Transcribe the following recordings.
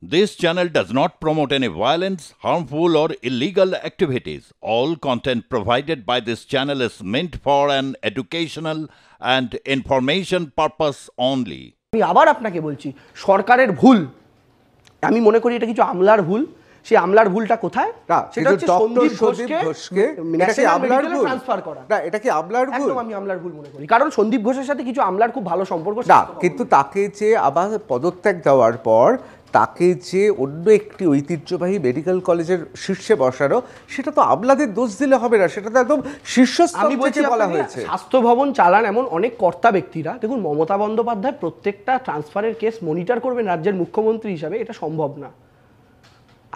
This channel does not promote any violence, harmful, or illegal activities. All content provided by this channel is meant for an educational and information purpose only. আমি আবার আপনাকে বলছি সরকারের ভুল আমি মনে করি এটা কিছু আমলার ভুল সেই আমলার ভুলটা কোথায় সেটা হচ্ছে সন্দীপ ঘোষকে আমলার ভুল ট্রান্সফার করা না এটা কি আমলার ভুল আমি আমলার ভুল মনে করি কারণ সন্দীপ ঘোষের সাথে কিছু আমলার খুব ভালো সম্পর্ক না কিন্তু তাকে যে আবার পদত্যাগ দেওয়ার পর তাকে যে অন্য একটি ঐতিহ্যবাহী মেডিকেল কলেজের শীর্ষে বসানো সেটা তো আমলাদের দোষ দিলে হবে না সেটা তো একদম শীর্ষস্থান বলছি বলা হয়েছে স্বাস্থ্য ভবন চালান এমন অনেক কর্তা ব্যক্তিরা দেখুন মমতা বন্দ্যোপাধ্যায় প্রত্যেকটা ট্রান্সফারের কেস মনিটর করবেন রাজ্যের মুখ্যমন্ত্রী হিসাবে এটা সম্ভব না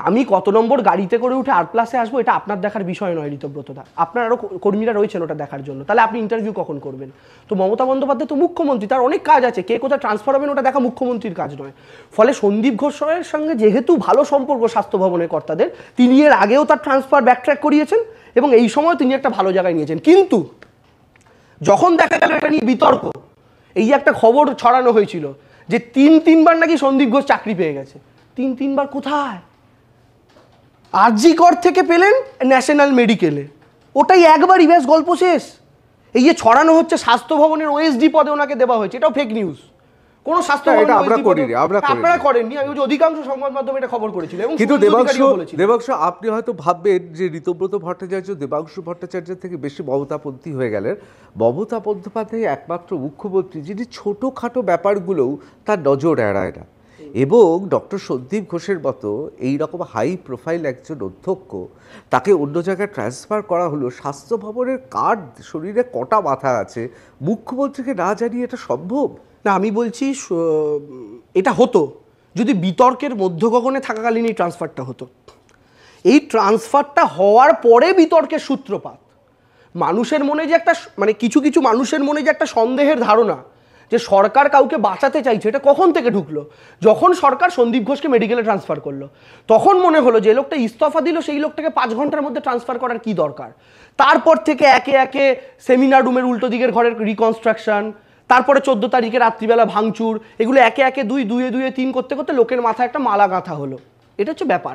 আমি কত নম্বর গাড়িতে করে উঠে আর প্লাসে আসবো এটা আপনার দেখার বিষয় নয় ঋতব্রতদা আপনার আরও কর্মীরা রয়েছেন ওটা দেখার জন্য তাহলে আপনি ইন্টারভিউ কখন করবেন তো মমতা বন্দ্যোপাধ্যায় তো মুখ্যমন্ত্রী তার অনেক কাজ আছে কে কোথায় ট্রান্সফার হবেন ওটা দেখা মুখ্যমন্ত্রীর কাজ নয় ফলে সন্দীপ ঘোষের সঙ্গে যেহেতু ভালো সম্পর্ক স্বাস্থ্য ভবনের কর্তাদের তিনি এর আগেও তার ট্রান্সফার ব্যাকট্র্যাক করিয়েছেন এবং এই সময় তিনি একটা ভালো জায়গায় নিয়েছেন কিন্তু যখন দেখা গেল এটা নিয়ে বিতর্ক এই যে একটা খবর ছড়ানো হয়েছিল যে তিন তিনবার নাকি সন্দীপ ঘোষ চাকরি পেয়ে গেছে তিন তিনবার কোথায় কর থেকে পেলেন ন্যাশনাল মেডিকেলে ওটাই একবারই ব্যাস গল্প শেষ এই যে ছড়ানো হচ্ছে স্বাস্থ্য ভবনের ওএসডি পদে ওনাকে দেওয়া হয়েছে এটাও ফেক নিউজ কোন স্বাস্থ্য এটা আমরা করিনি আপনারা করেননি আমি অধিকাংশ সংবাদ মাধ্যমে এটা খবর করেছিল এবং কিন্তু দেবাংশু দেবাংশু আপনি হয়তো ভাববেন যে ঋতব্রত ভট্টাচার্য দেবাংশু ভট্টাচার্যের থেকে বেশি মমতাপন্থী হয়ে গেলেন মমতা বন্দ্যোপাধ্যায় মানে একমাত্র মুখ্যমন্ত্রী যিনি ছোটোখাটো ব্যাপারগুলোও তার নজর এড়ায় না এবং ডক্টর সন্দীপ ঘোষের মতো এই রকম হাই প্রোফাইল একজন অধ্যক্ষ তাকে অন্য জায়গায় ট্রান্সফার করা হলো স্বাস্থ্য ভবনের কার্ড শরীরে কটা মাথা আছে মুখ্যমন্ত্রীকে না জানিয়ে এটা সম্ভব না আমি বলছি এটা হতো যদি বিতর্কের মধ্যগগনে থাকাকালীন এই ট্রান্সফারটা হতো এই ট্রান্সফারটা হওয়ার পরে বিতর্কের সূত্রপাত মানুষের মনে যে একটা মানে কিছু কিছু মানুষের মনে যে একটা সন্দেহের ধারণা যে সরকার কাউকে বাঁচাতে চাইছে এটা কখন থেকে ঢুকলো যখন সরকার সন্দীপ ঘোষকে মেডিকেলে ট্রান্সফার করলো তখন মনে হলো যে লোকটা ইস্তফা দিল সেই লোকটাকে পাঁচ ঘন্টার মধ্যে ট্রান্সফার করার কি দরকার তারপর থেকে একে একে সেমিনার রুমের উল্টো দিকের ঘরের রিকনস্ট্রাকশন তারপরে চোদ্দ তারিখে রাত্রিবেলা ভাঙচুর এগুলো একে একে দুই দুয়ে দুয়ে তিন করতে করতে লোকের মাথায় একটা মালা গাঁথা হলো এটা হচ্ছে ব্যাপার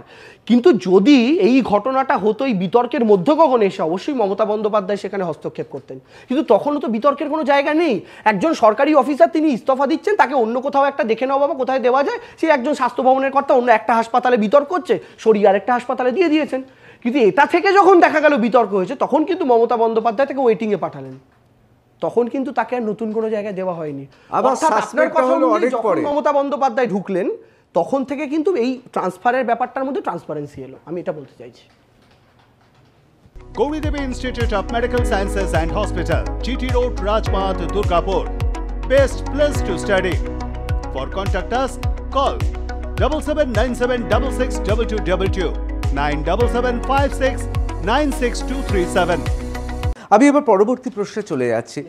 কিন্তু যদি এই ঘটনাটা হতো এই বিতর্কের মধ্যে কখন এসে অবশ্যই মমতা বন্দ্যোপাধ্যায় সেখানে হস্তক্ষেপ করতেন কিন্তু তখনও তো বিতর্কের কোনো জায়গা নেই একজন সরকারি অফিসার তিনি ইস্তফা দিচ্ছেন তাকে অন্য কোথাও একটা দেখে নেওয়া বাবা কোথায় দেওয়া যায় সে একজন স্বাস্থ্য ভবনের কর্তা অন্য একটা হাসপাতালে বিতর্ক করছে সরিয়ে আরেকটা হাসপাতালে দিয়ে দিয়েছেন কিন্তু এটা থেকে যখন দেখা গেল বিতর্ক হয়েছে তখন কিন্তু মমতা বন্দ্যোপাধ্যায় তাকে ওয়েটিংয়ে পাঠালেন তখন কিন্তু তাকে আর নতুন কোনো জায়গায় দেওয়া হয়নি আবার মমতা বন্দ্যোপাধ্যায় ঢুকলেন তখন থেকে কিন্তু এই ট্রান্সফারের ব্যাপারটার মধ্যে ট্রান্সপারেন্সি এলো আমি এটা বলতে চাইছি Gauridevi institute of medical sciences and hospital GT road রাজমাত Durgapur best place to study for contact us call double seven nine seven double six double two double two nine double seven five six nine six two three seven আমি এবার পরবর্তী প্রশ্নে চলে যাচ্ছি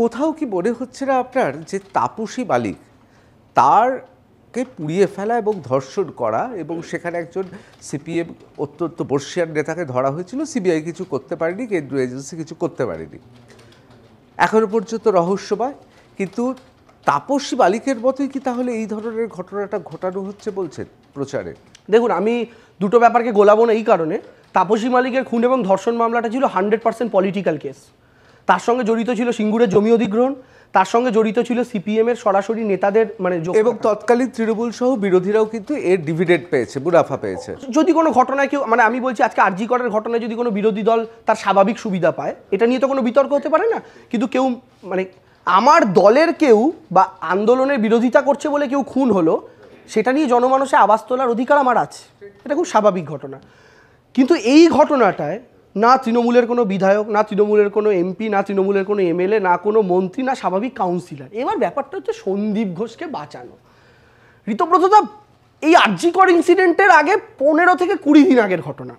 কোথাও কি মনে হচ্ছে না আপনার যে তাপসী মালিক তার কে পুড়িয়ে ফেলা এবং ধর্ষণ করা এবং সেখানে একজন সিপিএম অত্যন্ত বর্ষিয়ান নেতাকে ধরা হয়েছিল সিবিআই কিছু করতে পারেনি কেন্দ্রীয় এজেন্সি কিছু করতে পারেনি এখনও পর্যন্ত রহস্যময় কিন্তু তাপসী মালিকের মতোই কি তাহলে এই ধরনের ঘটনাটা ঘটানো হচ্ছে বলছেন প্রচারে দেখুন আমি দুটো ব্যাপারকে গোলাবো না এই কারণে তাপসী মালিকের খুন এবং ধর্ষণ মামলাটা ছিল হান্ড্রেড পার্সেন্ট পলিটিক্যাল কেস তার সঙ্গে জড়িত ছিল সিঙ্গুরের জমি অধিগ্রহণ তার সঙ্গে জড়িত ছিল সিপিএম এর সরাসরি নেতাদের মানে এবং তৎকালীন তৃণমূল সহ বিরোধীরাও কিন্তু এর ডিভিডেন্ড পেয়েছে মুনাফা পেয়েছে যদি কোনো ঘটনায় কেউ মানে আমি বলছি আজকে আরজি করার ঘটনায় যদি কোনো বিরোধী দল তার স্বাভাবিক সুবিধা পায় এটা নিয়ে তো কোনো বিতর্ক হতে পারে না কিন্তু কেউ মানে আমার দলের কেউ বা আন্দোলনের বিরোধিতা করছে বলে কেউ খুন হলো সেটা নিয়ে জনমানুষে আবাস তোলার অধিকার আমার আছে এটা খুব স্বাভাবিক ঘটনা কিন্তু এই ঘটনাটায় না তৃণমূলের কোনো বিধায়ক না তৃণমূলের কোনো এমপি না তৃণমূলের কোনো এমএলএ না কোনো মন্ত্রী না স্বাভাবিক কাউন্সিলর এবার ব্যাপারটা হচ্ছে সন্দীপ ঘোষকে বাঁচানো ঋতব্রতদা এই আর্যিকর ইনসিডেন্টের আগে পনেরো থেকে কুড়ি দিন আগের ঘটনা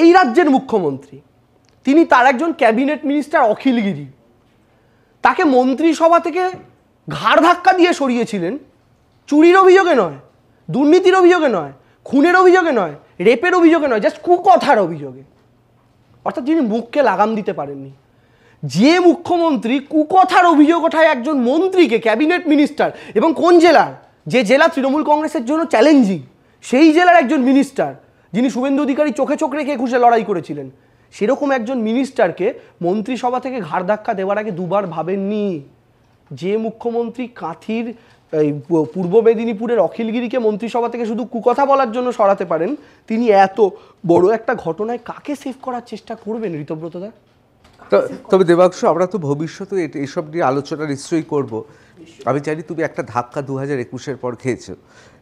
এই রাজ্যের মুখ্যমন্ত্রী তিনি তার একজন ক্যাবিনেট মিনিস্টার অখিলগিরি তাকে মন্ত্রিসভা থেকে ঘাড় ধাক্কা দিয়ে সরিয়েছিলেন চুরির অভিযোগে নয় দুর্নীতির অভিযোগে নয় খুনের অভিযোগে নয় রেপের অভিযোগে নয় জাস্ট কুকথার অভিযোগে অর্থাৎ যিনি মুখকে লাগাম দিতে পারেননি যে মুখ্যমন্ত্রী কুকথার অভিযোগ ওঠায় একজন মন্ত্রীকে ক্যাবিনেট মিনিস্টার এবং কোন জেলার যে জেলা তৃণমূল কংগ্রেসের জন্য চ্যালেঞ্জিং সেই জেলার একজন মিনিস্টার যিনি শুভেন্দু অধিকারী চোখে চোখ রেখে ঘুষে লড়াই করেছিলেন সেরকম একজন মিনিস্টারকে মন্ত্রিসভা থেকে ঘাড় ধাক্কা দেওয়ার আগে দুবার ভাবেননি যে মুখ্যমন্ত্রী কাঁথির এই পূর্ব মেদিনীপুরের অখিলগিরিকে মন্ত্রিসভা থেকে শুধু কুকথা বলার জন্য সরাতে পারেন তিনি এত বড় একটা ঘটনায় কাকে সেভ করার চেষ্টা করবেন ঋতব্রতদা তবে দেবাংশু আমরা তো ভবিষ্যতে এসব নিয়ে আলোচনা নিশ্চয়ই করব আমি জানি তুমি একটা ধাক্কা দু হাজার একুশের পর খেয়েছো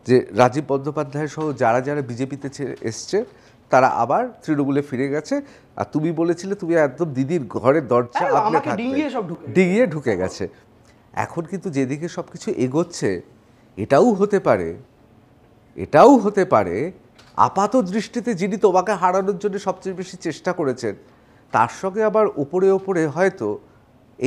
যে রাজীব বন্দ্যোপাধ্যায় সহ যারা যারা বিজেপিতে এসছে তারা আবার তৃণমূলে ফিরে গেছে আর তুমি বলেছিলে তুমি একদম দিদির ঘরের দরজা ডিঙিয়ে ঢুকে গেছে এখন কিন্তু যেদিকে সব কিছু এগোচ্ছে এটাও হতে পারে এটাও হতে পারে আপাত দৃষ্টিতে যিনি তোমাকে হারানোর জন্য সবচেয়ে বেশি চেষ্টা করেছেন তার সঙ্গে আবার ওপরে ওপরে হয়তো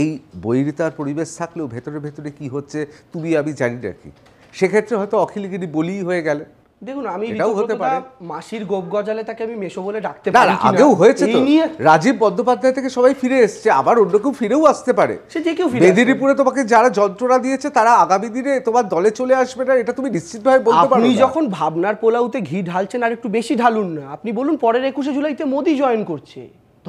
এই বৈরিতার পরিবেশ থাকলেও ভেতরে ভেতরে কি হচ্ছে তুমি আমি জানি না কি সেক্ষেত্রে হয়তো অখিলগিরি বলিই হয়ে গেলে দেখুন আমি এটাও হতে পারে মাসির গোপ গজালে তাকে আমি মেশো বলে ডাকতে পারি আগেও হয়েছে তো রাজীব বন্দ্যোপাধ্যায় থেকে সবাই ফিরে আবার অন্য কেউ ফিরেও আসতে পারে সে যে কেউ ফিরে মেদিনীপুরে তোমাকে যারা যন্ত্রণা দিয়েছে তারা আগামী দিনে তোমার দলে চলে আসবে না এটা তুমি নিশ্চিতভাবে বলতে পারো আপনি যখন ভাবনার পোলাউতে ঘি ঢালছেন আর একটু বেশি ঢালুন না আপনি বলুন পরের একুশে জুলাইতে মোদি জয়েন করছে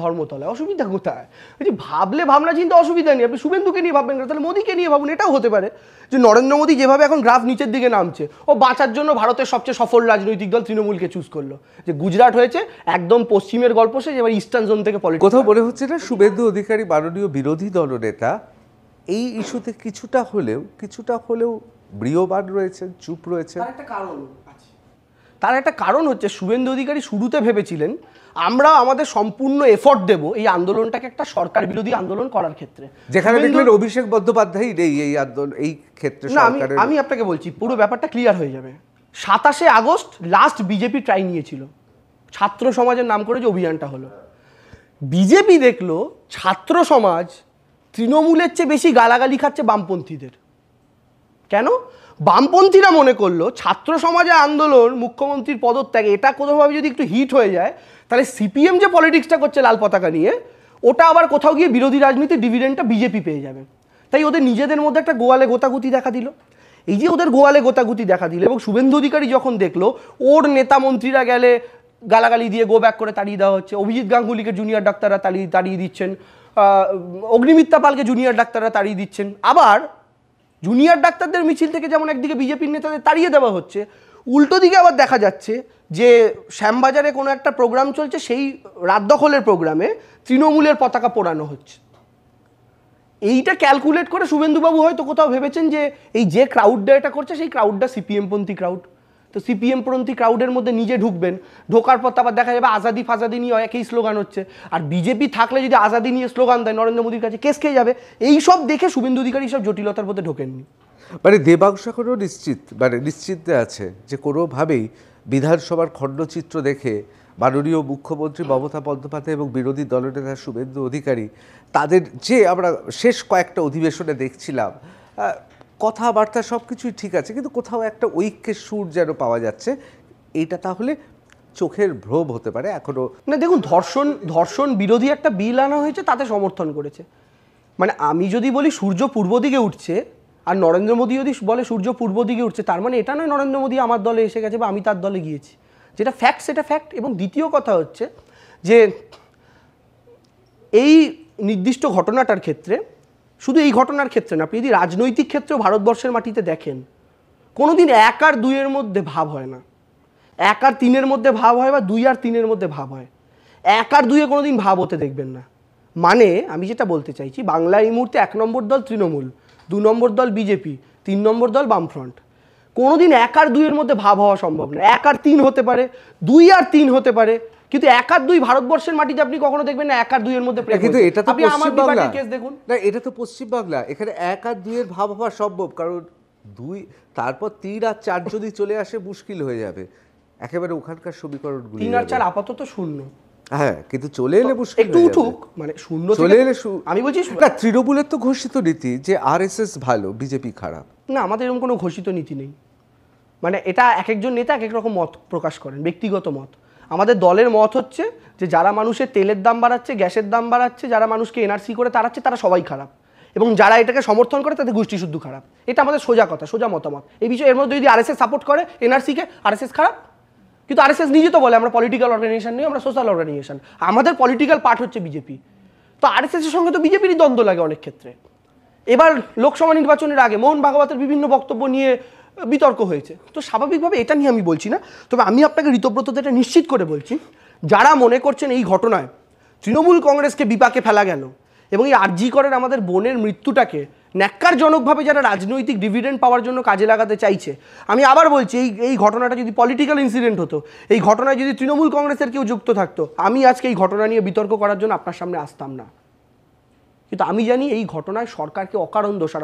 ধর্মতলায় অসুবিধা কোথায় যে ভাবলে ভাবনা চিন্তা অসুবিধা নেই আপনি শুভেন্দুকে নিয়ে ভাববেন না তাহলে মোদীকে নিয়ে ভাবুন এটাও হতে পারে যে নরেন্দ্র মোদী যেভাবে এখন গ্রাফ নিচের দিকে নামছে ও বাঁচার জন্য ভারতের সবচেয়ে সফল রাজনৈতিক দল তৃণমূলকে চুজ করলো যে গুজরাট হয়েছে একদম পশ্চিমের গল্প সে এবার ইস্টার্ন জোন থেকে পলিটিক্স কোথাও বলে হচ্ছে না শুভেন্দু অধিকারী মাননীয় বিরোধী দলনেতা এই ইস্যুতে কিছুটা হলেও কিছুটা হলেও ব্রিয়বান রয়েছেন চুপ রয়েছেন একটা কারণ তার একটা কারণ হচ্ছে শুভেন্দু অধিকারী শুরুতে ভেবেছিলেন আমরা আমাদের সম্পূর্ণ এফোর্ট দেব এই আন্দোলনটাকে একটা সরকার বিরোধী আন্দোলন করার ক্ষেত্রে যেখানে দেখবেন অভিষেক বন্দ্যোপাধ্যায় এই এই আন্দোলন এই ক্ষেত্রে না আমি আমি আপনাকে বলছি পুরো ব্যাপারটা ক্লিয়ার হয়ে যাবে সাতাশে আগস্ট লাস্ট বিজেপি ট্রাই নিয়েছিল ছাত্র সমাজের নাম করে যে অভিযানটা হলো বিজেপি দেখলো ছাত্র সমাজ তৃণমূলের চেয়ে বেশি গালাগালি খাচ্ছে বামপন্থীদের কেন বামপন্থীরা মনে করলো ছাত্র সমাজে আন্দোলন মুখ্যমন্ত্রীর পদত্যাগ এটা কোনোভাবে যদি একটু হিট হয়ে যায় তাহলে সিপিএম যে পলিটিক্সটা করছে লাল পতাকা নিয়ে ওটা আবার কোথাও গিয়ে বিরোধী রাজনীতি ডিভিডেন্টটা বিজেপি পেয়ে যাবে তাই ওদের নিজেদের মধ্যে একটা গোয়ালে গোতাগুতি দেখা দিল এই যে ওদের গোয়ালে গোতাগুতি দেখা দিল এবং শুভেন্দু অধিকারী যখন দেখলো ওর নেতা মন্ত্রীরা গেলে গালাগালি দিয়ে গো ব্যাক করে তাড়িয়ে দেওয়া হচ্ছে অভিজিৎ গাঙ্গুলিকে জুনিয়র ডাক্তাররা তাড়িয়ে তাড়িয়ে দিচ্ছেন অগ্নিমিত্তা পালকে জুনিয়র ডাক্তাররা তাড়িয়ে দিচ্ছেন আবার জুনিয়র ডাক্তারদের মিছিল থেকে যেমন একদিকে বিজেপির নেতাদের তাড়িয়ে দেওয়া হচ্ছে উল্টো দিকে আবার দেখা যাচ্ছে যে শ্যামবাজারে কোনো একটা প্রোগ্রাম চলছে সেই রাত দখলের প্রোগ্রামে তৃণমূলের পতাকা পোড়ানো হচ্ছে এইটা ক্যালকুলেট করে শুভেন্দুবাবু হয়তো কোথাও ভেবেছেন যে এই যে ক্রাউডটা এটা করছে সেই ক্রাউডটা সিপিএমপন্থী ক্রাউড তো সিপিএমপন্থী ক্রাউডের মধ্যে নিজে ঢুকবেন ঢোকার পর আবার দেখা যাবে আজাদি ফাজাদি নিয়ে একই স্লোগান হচ্ছে আর বিজেপি থাকলে যদি আজাদি নিয়ে স্লোগান দেয় নরেন্দ্র মোদীর কাছে কেস খেয়ে যাবে এই সব দেখে শুভেন্দু অধিকারী সব জটিলতার মধ্যে ঢোকেননি মানে দেবাংশ এখনও নিশ্চিত মানে নিশ্চিত আছে যে কোনোভাবেই বিধানসভার খণ্ডচিত্র দেখে মাননীয় মুখ্যমন্ত্রী মমতা বন্দ্যোপাধ্যায় এবং বিরোধী দলনেতা শুভেন্দু অধিকারী তাদের যে আমরা শেষ কয়েকটা অধিবেশনে দেখছিলাম কথাবার্তা সব কিছুই ঠিক আছে কিন্তু কোথাও একটা ঐক্যের সুর যেন পাওয়া যাচ্ছে এইটা তাহলে চোখের ভ্রম হতে পারে এখনও না দেখুন ধর্ষণ ধর্ষণ বিরোধী একটা বিল আনা হয়েছে তাতে সমর্থন করেছে মানে আমি যদি বলি সূর্য পূর্ব দিকে উঠছে আর নরেন্দ্র মোদী যদি বলে সূর্য পূর্ব দিকে উঠছে তার মানে এটা নয় নরেন্দ্র মোদী আমার দলে এসে গেছে বা আমি তার দলে গিয়েছি যেটা ফ্যাক্ট সেটা ফ্যাক্ট এবং দ্বিতীয় কথা হচ্ছে যে এই নির্দিষ্ট ঘটনাটার ক্ষেত্রে শুধু এই ঘটনার ক্ষেত্রে না আপনি যদি রাজনৈতিক ক্ষেত্রেও ভারতবর্ষের মাটিতে দেখেন কোনো দিন এক আর দুইয়ের মধ্যে ভাব হয় না এক আর তিনের মধ্যে ভাব হয় বা দুই আর তিনের মধ্যে ভাব হয় এক আর দুইয়ে কোনো দিন ভাব হতে দেখবেন না মানে আমি যেটা বলতে চাইছি বাংলা এই মুহূর্তে এক নম্বর দল তৃণমূল দু নম্বর দল বিজেপি তিন নম্বর দল বামফ্রন্ট কোনো দিন এক আর দুইয়ের মধ্যে ভাব হওয়া সম্ভব না এক আর তিন হতে পারে দুই আর তিন হতে পারে কিন্তু এক আর দুই ভারতবর্ষের মাটিতে আপনি কখনো দেখবেন না এক আর দুইয়ের মধ্যে কিন্তু এটা তো পশ্চিমবাংলা কেস দেখুন না এটা তো পশ্চিমবাংলা এখানে এক আর দুইয়ের ভাব হওয়া সম্ভব কারণ দুই তারপর তিন আর চার যদি চলে আসে মুশকিল হয়ে যাবে একেবারে ওখানকার সমীকরণ তিন আর চার আপাতত শূন্য হ্যাঁ কিন্তু চলে এলে মুশকিল একটু উঠুক মানে শূন্য চলে এলে আমি বলছি না তৃণমূলের তো ঘোষিত নীতি যে আরএসএস ভালো বিজেপি খারাপ না আমাদের এরকম কোনো ঘোষিত নীতি নেই মানে এটা এক একজন নেতা এক এক রকম মত প্রকাশ করেন ব্যক্তিগত মত আমাদের দলের মত হচ্ছে যে যারা মানুষের তেলের দাম বাড়াচ্ছে গ্যাসের দাম বাড়াচ্ছে যারা মানুষকে এনআরসি করে তাড়াচ্ছে তারা সবাই খারাপ এবং যারা এটাকে সমর্থন করে তাদের গোষ্ঠী শুদ্ধ খারাপ এটা আমাদের সোজা কথা সোজা মতামত এই বিষয়ে এর মধ্যে যদি আরএসএস সাপোর্ট করে এনআরসিকে আরএসএস খারাপ কিন্তু আরএসএস নিজে তো বলে আমরা পলিটিক্যাল অর্গানাইজেশন নেই আমরা সোশ্যাল অর্গানাইজেশন আমাদের পলিটিক্যাল পার্ট হচ্ছে বিজেপি তো এসের সঙ্গে তো বিজেপিরই দ্বন্দ্ব লাগে অনেক ক্ষেত্রে এবার লোকসভা নির্বাচনের আগে মোহন ভাগবতের বিভিন্ন বক্তব্য নিয়ে বিতর্ক হয়েছে তো স্বাভাবিকভাবে এটা নিয়ে আমি বলছি না তবে আমি আপনাকে ঋতব্রতদের এটা নিশ্চিত করে বলছি যারা মনে করছেন এই ঘটনায় তৃণমূল কংগ্রেসকে বিপাকে ফেলা গেল এবং এই আর্জি করের আমাদের বোনের মৃত্যুটাকে ন্যাক্কারজনকভাবে যারা রাজনৈতিক ডিভিডেন্ড পাওয়ার জন্য কাজে লাগাতে চাইছে আমি আবার বলছি এই এই ঘটনাটা যদি পলিটিক্যাল ইনসিডেন্ট হতো এই ঘটনায় যদি তৃণমূল কংগ্রেসের কেউ যুক্ত থাকতো আমি আজকে এই ঘটনা নিয়ে বিতর্ক করার জন্য আপনার সামনে আসতাম না কিন্তু আমি জানি এই ঘটনায় সরকারকে অকারণ দোষারোপ